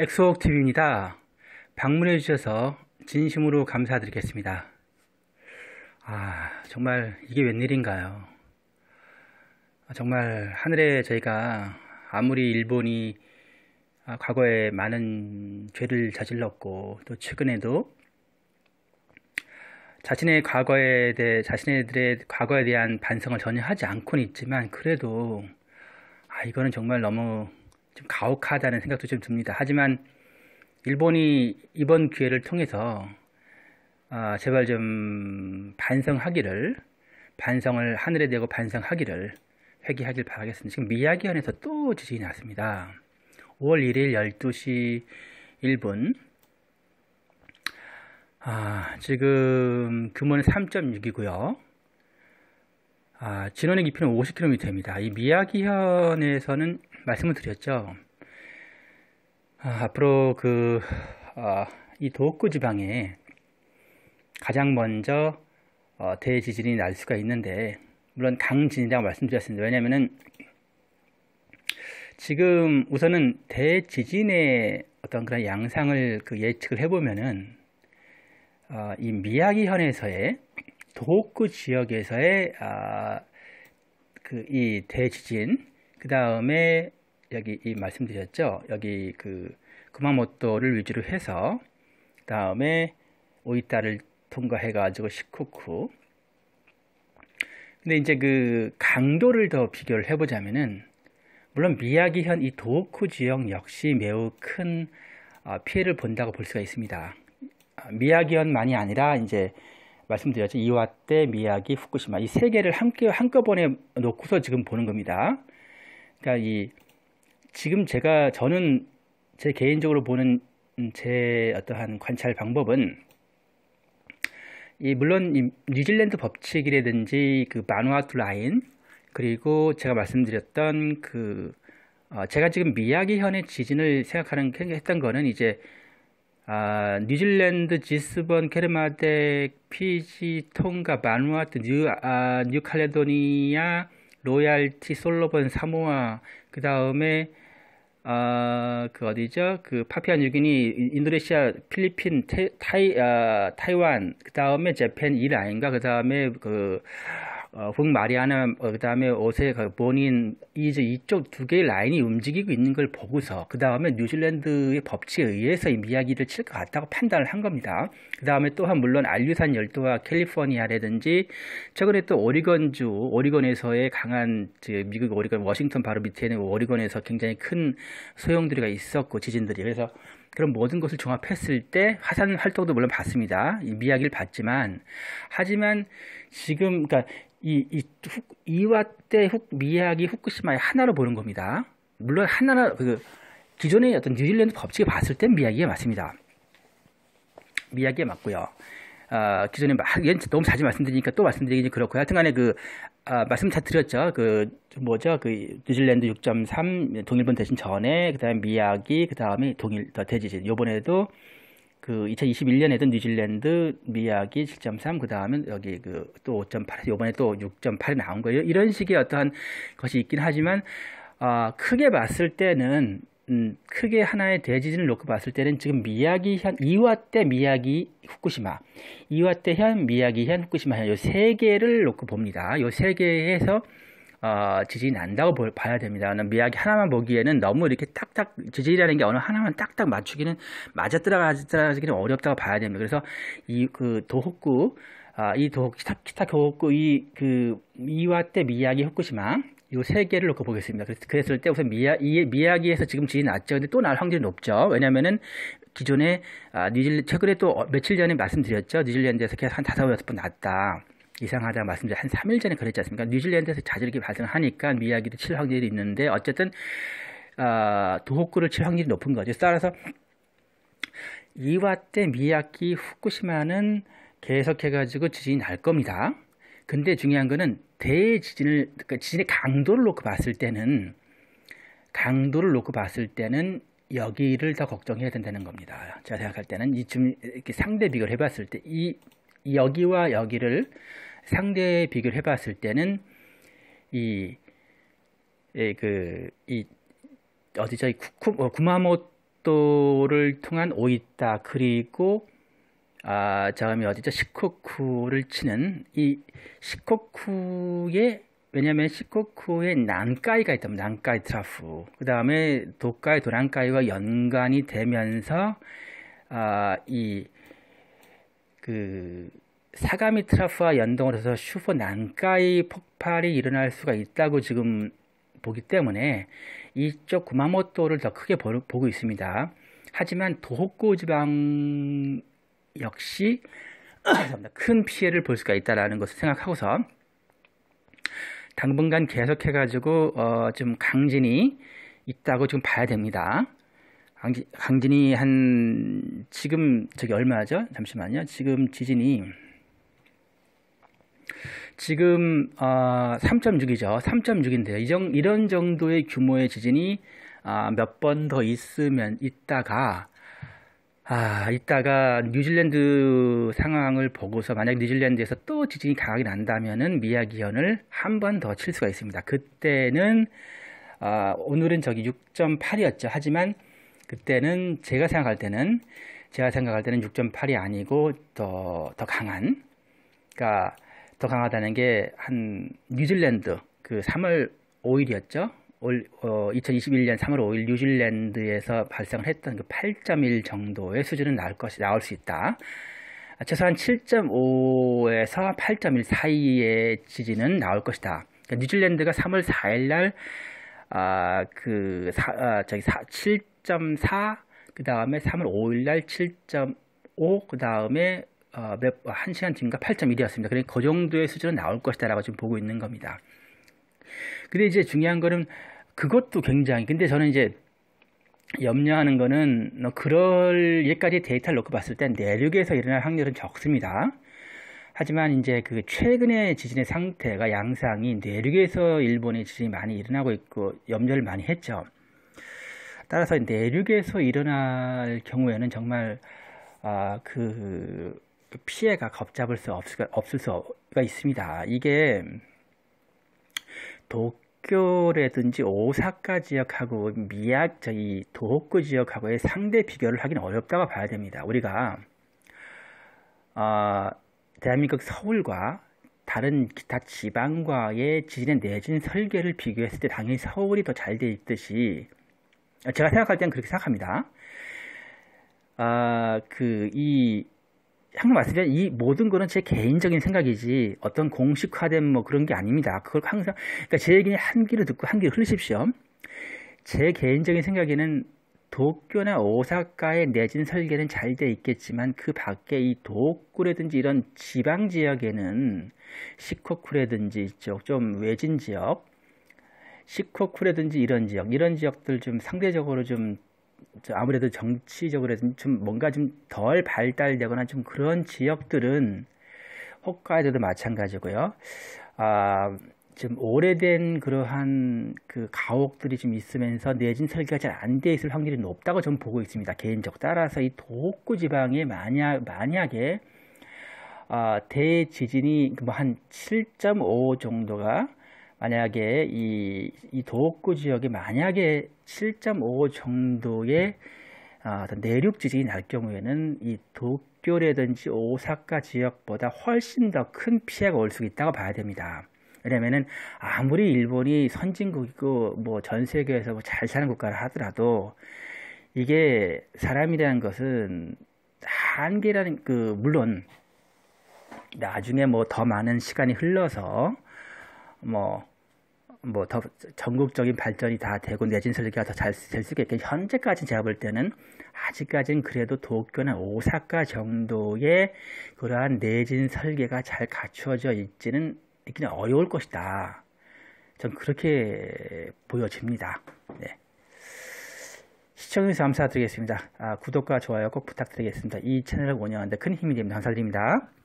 엑소옥TV입니다. 방문해 주셔서 진심으로 감사드리겠습니다. 아, 정말 이게 웬일인가요? 정말 하늘에 저희가 아무리 일본이 아, 과거에 많은 죄를 저질렀고 또 최근에도 자신의 과거에 대해 자신들의 과거에 대한 반성을 전혀 하지 않고는 있지만 그래도 아 이거는 정말 너무 좀 가혹하다는 생각도 좀 듭니다. 하지만 일본이 이번 기회를 통해서 아, 제발 좀 반성하기를 반성을 하늘에 대고 반성하기를 회개하길 바라겠습니다. 지금 미야기현에서 또 지진이 났습니다. 5월 1일 12시 1분 아, 지금 규모는 3.6이고요. 아, 진원의 깊이는 50km입니다. 이 미야기현에서는 말씀을 드렸죠. 아, 앞으로 그, 아, 이 도호쿠 지방에 가장 먼저 어, 대지진이 날 수가 있는데, 물론 강진이라고 말씀드렸습니다. 왜냐면은 지금 우선은 대지진의 어떤 그런 양상을 그 예측을 해보면은 어, 이 미야기현에서의 도호쿠 지역에서의 아, 그이 대지진 그 다음에 여기 이 말씀드렸죠. 여기 그 구마모토를 위주로 해서 다음에 오이타를 통과해 가지고 시코쿠 근데 이제 그 강도를 더 비교를 해보자면은 물론 미야기현 이 도호쿠 지역 역시 매우 큰 아, 피해를 본다고 볼 수가 있습니다. 아, 미야기현만이 아니라 이제 말씀드렸죠 이와떼, 미야기, 후쿠시마 이 세 개를 함께 한꺼번에 놓고서 지금 보는 겁니다. 그러니까 이 지금 제가 저는 제 개인적으로 보는 제 어떠한 관찰 방법은 이 물론 이 뉴질랜드 법칙이라든지 그 마누아투 라인 그리고 제가 말씀드렸던 그 어, 제가 지금 미야기 현의 지진을 생각하는 했던 거는 이제 아, 뉴질랜드 지스본 케르마덱 피지 통과 마누아투 뉴 아, 뉴칼레도니아 로얄티 솔로본 사모아 그 다음에 아, 그 어디죠? 그 파피아 뉴기니, 인도네시아, 필리핀, 태, 타이, 아, 타이완, 그 다음에 재팬 이 라인가, 그 다음에 그 어, 북마리아나 어, 그다음에 옷의 그 본인 이제 이쪽 두 개의 라인이 움직이고 있는 걸 보고서 그 다음에 뉴질랜드의 법칙에 의해서 이 이야기를 칠 것 같다고 판단을 한 겁니다. 그 다음에 또한 물론 알류산 열도와 캘리포니아라든지 최근에 또 오리건주 오리건에서의 강한 미국 오리건 워싱턴 바로 밑에는 있 오리건에서 굉장히 큰소용들이가 있었고 지진들이 그래서 그런 모든 것을 종합했을 때 화산 활동도 물론 봤습니다. 미야기를 봤지만 하지만 지금 그러니까 이, 이 후, 이와때 후, 미학이 후쿠시마의 하나로 보는 겁니다. 물론 하나라 그 기존의 어떤 뉴질랜드 법칙에 봤을 땐 미학이에 맞습니다. 미학이에 맞고요. 아, 어, 기존에 막, 너무 자주 말씀드리니까 또말씀드리기 그렇고 하여튼간에 그 아, 말씀 다 드렸죠. 그 뭐죠? 그 뉴질랜드 6.3 동일본 대신 전에 그다음에 미야기 그다음에 동일 대지진. 요번에도 그 2021년에도 뉴질랜드, 미약이 7.3, 그 다음에 여기 그또 5.8, 요번에 또 6.8이 나온 거예요. 이런 식의 어떠한 것이 있긴 하지만, 아, 크게 봤을 때는, 음, 크게 하나의 대지진을 놓고 봤을 때는 지금 미야기 현, 이와때 미야기 후쿠시마, 이와때 현, 미야기 현, 후쿠시마 현, 요 세 개를 놓고 봅니다. 요 세 개에서 어, 지진이 난다고 볼, 봐야 됩니다. 그러니까 미학이 하나만 보기에는 너무 이렇게 딱딱 지질이라는 게 어느 하나만 딱딱 맞추기는 맞아 들어가기는 어렵다고 봐야 됩니다. 그래서 이 그도호쿠 아, 이 도호 기타, 키타교호쿠 이그 미와때 미학이 호구시망 이세 개를 놓고 보겠습니다. 그랬을 때 우선 미야, 이, 미야기에서 지금 지인 났죠 근데 또 날 확률이 높죠. 왜냐면은 기존에, 아, 뉴질 최근에 또 며칠 전에 말씀드렸죠. 뉴질랜드에서 계속 한 다섯, 여섯 번 났다. 이상하다 말씀드린 한 3일 전에 그랬지 않습니까? 뉴질랜드에서 자질기 발생하니까 미야기도 칠 확률이 있는데 어쨌든 아, 도호쿠를 칠 확률이 높은 거죠. 따라서 이와 때 미야기 후쿠시마는 계속해가지고 지진이 날 겁니다. 근데 중요한 거는 대지진을 그러니까 지진의 강도를 놓고 봤을 때는 강도를 놓고 봤을 때는 여기를 더 걱정해야 된다는 겁니다. 제가 생각할 때는 이쯤 이렇게 상대 비교를 해봤을 때 이 여기와 여기를 상대에 비교를 해봤을 때는 이 예, 그이 어디 저희 어, 구마모토를 통한 오이타 그리고 아 자음이 어디죠 시코쿠를 치는 이 시코쿠의 왜냐하면 시코쿠의 난카이가 있다면 난카이 트라프 그 다음에 도카이 도란카이와 연관이 되면서 아이그 사가미 트라프와 연동을 해서 슈퍼 난카이 폭발이 일어날 수가 있다고 지금 보기 때문에 이쪽 구마모토를 더 크게 보고 있습니다. 하지만 도호쿠 지방 역시 큰 피해를 볼 수가 있다라는 것을 생각하고서 당분간 계속해 가지고 어, 좀 강진이 있다고 지금 봐야 됩니다. 강진이 한 지금 저기 얼마죠? 잠시만요. 지금 지진이 지금 어, 아, 3.6이죠. 3.6인데요. 이정, 이런 정도의 규모의 지진이 아, 몇 번 더 있으면 있다가 아, 이따가 뉴질랜드 상황을 보고서 만약 뉴질랜드에서 또 지진이 강하게 난다면은 미야기현을 한 번 더 칠 수가 있습니다. 그때는 아, 오늘은 저기 6.8이었죠. 하지만 그때는 제가 생각할 때는 제가 생각할 때는 6.8이 아니고 더 더 강한 그러니까 더 강하다는 게 한 뉴질랜드 그 3월 5일이었죠. 올, 어, 2021년 3월 5일 뉴질랜드에서 발생을 했던 그 8.1 정도의 수준은 나올 것이 나올 수 있다. 아, 최소한 7.5에서 8.1 사이의 지진은 나올 것이다. 그러니까 뉴질랜드가 3월 4일 날 아, 그, 사, 아, 저기, 7.4, 그 다음에 3월 5일 날 7.5, 그 다음에 어, 몇, 한시간 뒤인가 8.1이었습니다. 그러니까 그 정도의 수준은 나올 것이다라고 지금 보고 있는 겁니다. 근데 이제 중요한 거는 그것도 굉장히, 근데 저는 이제 염려하는 거는 뭐 그럴 예까지 데이터를 놓고 봤을 때 내륙에서 일어날 확률은 적습니다. 하지만 이제 그 최근의 지진의 상태가 양상이 내륙에서 일본의 지진이 많이 일어나고 있고 염려를 많이 했죠. 따라서 내륙에서 일어날 경우에는 정말 아그 피해가 걷잡을 수 없을, 없을 수가 있습니다. 이게 도쿄라든지 오사카 지역하고 미약 저기 도호쿠 지역하고의 상대 비교를 하긴 어렵다고 봐야 됩니다. 우리가 어, 대한민국 서울과 다른 기타 지방과의 지진의 내진 설계를 비교했을 때 당연히 서울이 더 잘 돼 있듯이 제가 생각할 때는 그렇게 생각합니다. 아그이 방금 말씀드이 모든 거는 제 개인적인 생각이지 어떤 공식화된 뭐 그런 게 아닙니다. 그걸 항상 그러니까 제 얘기는 한 귀로 듣고 한 귀로 흘리십시오. 제 개인적인 생각에는 도쿄나 오사카의 내진 설계는 잘 돼 있겠지만 그 밖에 이 도쿄라든지 이런 지방 지역에는 시코쿠라든지 이쪽 좀 외진 지역 시코쿠라든지 이런 지역 이런 지역들 좀 상대적으로 좀 아무래도 정치적으로 좀 뭔가 좀 덜 발달되거나 좀 그런 지역들은 홋카이도도 마찬가지고요. 아, 좀 오래된 그러한 그 가옥들이 좀 있으면서 내진 설계가 잘 안 돼 있을 확률이 높다고 저는 보고 있습니다. 개인적 따라서 이 도호쿠 지방에 만약 만약에 아, 대지진이 뭐한 7.5 정도가 만약에 이, 이 도호쿠 지역에 만약에 7.5 정도의 아, 내륙 지진이 날 경우에는 이 도쿄라든지 오사카 지역보다 훨씬 더 큰 피해가 올 수 있다고 봐야 됩니다. 왜냐면은 아무리 일본이 선진국이고 뭐 전 세계에서 뭐잘 사는 국가라 하더라도 이게 사람이라는 것은 한계라는 그 물론 나중에 뭐 더 많은 시간이 흘러서 뭐 뭐더 전국적인 발전이 다 되고 내진 설계가 더 잘 될 수있게 현재까지 제가 볼 때는 아직까지는 그래도 도쿄나 오사카 정도의 그러한 내진 설계가 잘 갖추어져 있지는 있기는 어려울 것이다. 전 그렇게 보여집니다. 네. 시청해주셔서 감사드리겠습니다. 아, 구독과 좋아요 꼭 부탁드리겠습니다. 이 채널을 운영하는데 큰 힘이 됩니다. 감사드립니다.